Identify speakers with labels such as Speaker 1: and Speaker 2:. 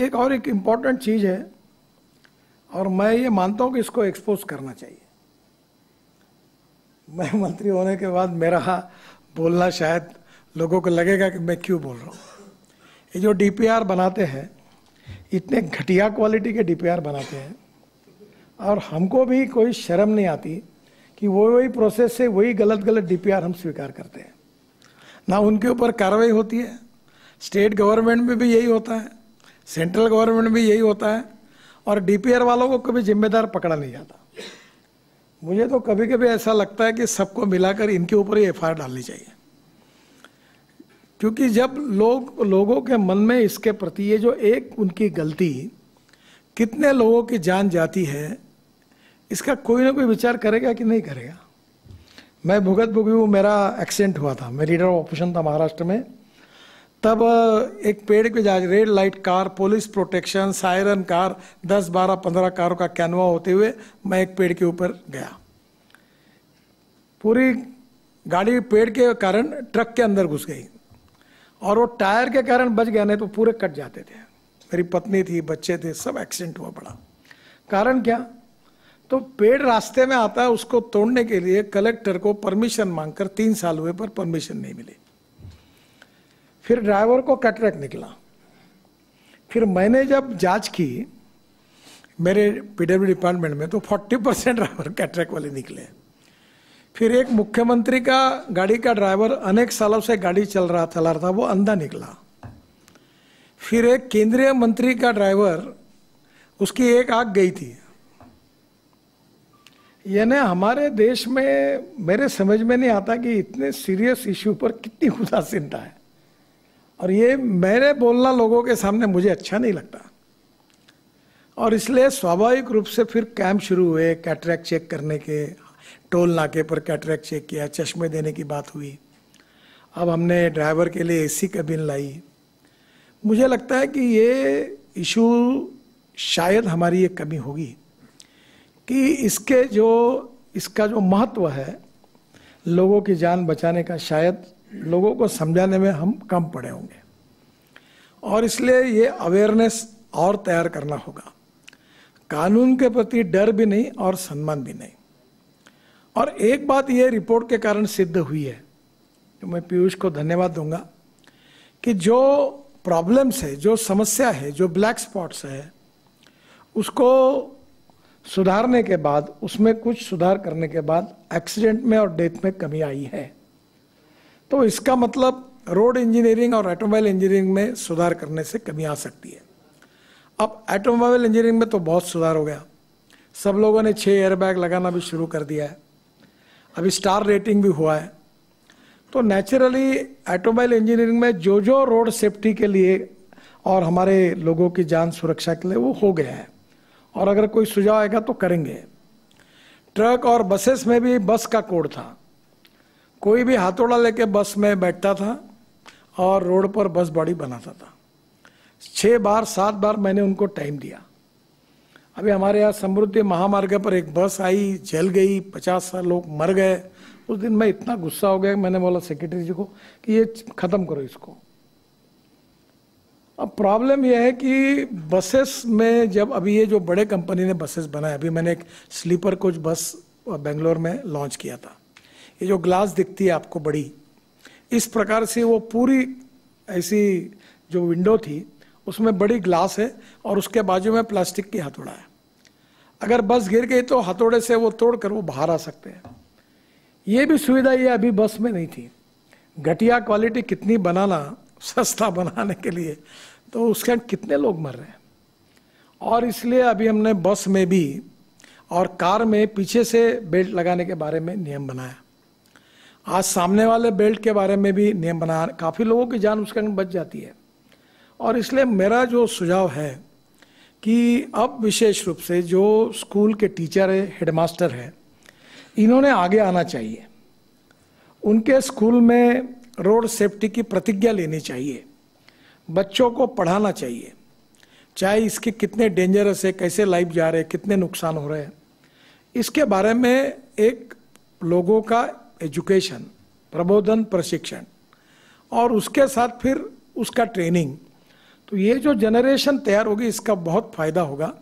Speaker 1: एक और एक इम्पॉर्टेंट चीज़ है और मैं ये मानता हूँ कि इसको एक्सपोज करना चाहिए मैं मंत्री होने के बाद मेरा बोलना शायद लोगों को लगेगा कि मैं क्यों बोल रहा हूँ ये जो डीपीआर बनाते हैं इतने घटिया क्वालिटी के डीपीआर बनाते हैं और हमको भी कोई शर्म नहीं आती कि वो वही प्रोसेस से वही गलत गलत डीपीआर हम स्वीकार करते हैं ना उनके ऊपर कार्रवाई होती है स्टेट गवर्नमेंट में भी यही होता है सेंट्रल गवर्नमेंट भी यही होता है और डीपीआर वालों को कभी जिम्मेदार पकड़ा नहीं जाता मुझे तो कभी कभी ऐसा लगता है कि सबको मिलाकर इनके ऊपर ही एफ डालनी चाहिए क्योंकि जब लोग लोगों के मन में इसके प्रति ये जो एक उनकी गलती कितने लोगों की जान जाती है इसका कोई ना कोई विचार करेगा कि नहीं करेगा मैं भुगत भुगी हूँ मेरा एक्सीडेंट हुआ था मैं लीडर ऑफ ऑपरेशन था महाराष्ट्र में तब एक पेड़ पे जा red light car police protection siren car 10 12 15 कारों का कैनवा होते हुए मैं एक पेड़ के ऊपर गया पूरी गाड़ी पेड़ के कारण ट्रक के अंदर घुस गई और वो टायर के कारण बच गया नहीं तो पूरे कट जाते थे मेरी पत्नी थी बच्चे थे सब एक्सीडेंट हुआ पड़ा कारण क्या तो पेड़ रास्ते में आता है उसको तोड़ने के लिए कलेक्टर को परमिशन मांगकर तीन साल हुए पर परमिशन नहीं मिली फिर ड्राइवर को कैटरेक्ट निकला फिर मैंने जब जांच की मेरे पीडब्ल्यू डिपार्टमेंट में तो 40 परसेंट ड्राइवर कैटरक वाले निकले फिर एक मुख्यमंत्री का गाड़ी का ड्राइवर अनेक सालों से गाड़ी चल रहा चला रहा था वो अंधा निकला फिर एक केंद्रीय मंत्री का ड्राइवर उसकी एक आग गई थी यानी हमारे देश में मेरे समझ में नहीं आता कि इतने सीरियस इश्यू पर कितनी उदासीनता है और ये मेरे बोलना लोगों के सामने मुझे अच्छा नहीं लगता और इसलिए स्वाभाविक रूप से फिर कैंप शुरू हुए कैटरैक्ट चेक करने के टोल नाके पर कैटरैक्ट चेक किया चश्मे देने की बात हुई अब हमने ड्राइवर के लिए एसी कैबिन लाई मुझे लगता है कि ये इशू शायद हमारी ये कमी होगी कि इसके जो इसका जो महत्व है लोगों की जान बचाने का शायद लोगों को समझाने में हम कम पड़े होंगे और इसलिए ये अवेयरनेस और तैयार करना होगा कानून के प्रति डर भी नहीं और सम्मान भी नहीं और एक बात ये रिपोर्ट के कारण सिद्ध हुई है तो मैं पीयूष को धन्यवाद दूंगा कि जो प्रॉब्लम्स है जो समस्या है जो ब्लैक स्पॉट्स है उसको सुधारने के बाद उसमें कुछ सुधार करने के बाद एक्सीडेंट में और डेथ में कमी आई है तो इसका मतलब रोड इंजीनियरिंग और ऑटोमोबाइल इंजीनियरिंग में सुधार करने से कमी आ सकती है अब ऑटोमोबाइल इंजीनियरिंग में तो बहुत सुधार हो गया सब लोगों ने छः एयरबैग लगाना भी शुरू कर दिया है अभी स्टार रेटिंग भी हुआ है तो नेचुरली ऑटोमोबाइल इंजीनियरिंग में जो जो रोड सेफ्टी के लिए और हमारे लोगों की जान सुरक्षा के लिए वो हो गया है और अगर कोई सुझाव आएगा तो करेंगे ट्रक और बसेस में भी बस का कोड था कोई भी हाथोड़ा लेके बस में बैठता था और रोड पर बस बॉडी बनाता था छः बार सात बार मैंने उनको टाइम दिया अभी हमारे यहाँ समृद्धि महामार्ग पर एक बस आई जल गई पचास साल लोग मर गए उस दिन मैं इतना गुस्सा हो गया मैंने बोला सेक्रेटरी जी को कि ये ख़त्म करो इसको अब प्रॉब्लम यह है कि बसेस में जब अभी ये जो बड़े कंपनी ने बसेस बनाए अभी मैंने एक स्लीपर कोच बस बेंगलोर में लॉन्च किया था ये जो ग्लास दिखती है आपको बड़ी इस प्रकार से वो पूरी ऐसी जो विंडो थी उसमें बड़ी ग्लास है और उसके बाजू में प्लास्टिक की हथौड़ा है अगर बस गिर गई तो हथौड़े से वो तोड़कर वो बाहर आ सकते हैं ये भी सुविधा ये अभी बस में नहीं थी घटिया क्वालिटी कितनी बनाना सस्ता बनाने के लिए तो उसके कितने लोग मर रहे हैं और इसलिए अभी हमने बस में भी और कार में पीछे से बेल्ट लगाने के बारे में नियम बनाया आज सामने वाले बेल्ट के बारे में भी नियम बना काफ़ी लोगों की जान उसके अंदर बच जाती है और इसलिए मेरा जो सुझाव है कि अब विशेष रूप से जो स्कूल के टीचर है हेडमास्टर हैं इन्होंने आगे आना चाहिए उनके स्कूल में रोड सेफ्टी की प्रतिज्ञा लेनी चाहिए बच्चों को पढ़ाना चाहिए चाहे इसके कितने डेंजरस है कैसे लाइफ जा रहे हैं कितने नुकसान हो रहे हैं इसके बारे में एक लोगों का एजुकेशन प्रबोधन प्रशिक्षण और उसके साथ फिर उसका ट्रेनिंग तो ये जो जनरेशन तैयार होगी इसका बहुत फायदा होगा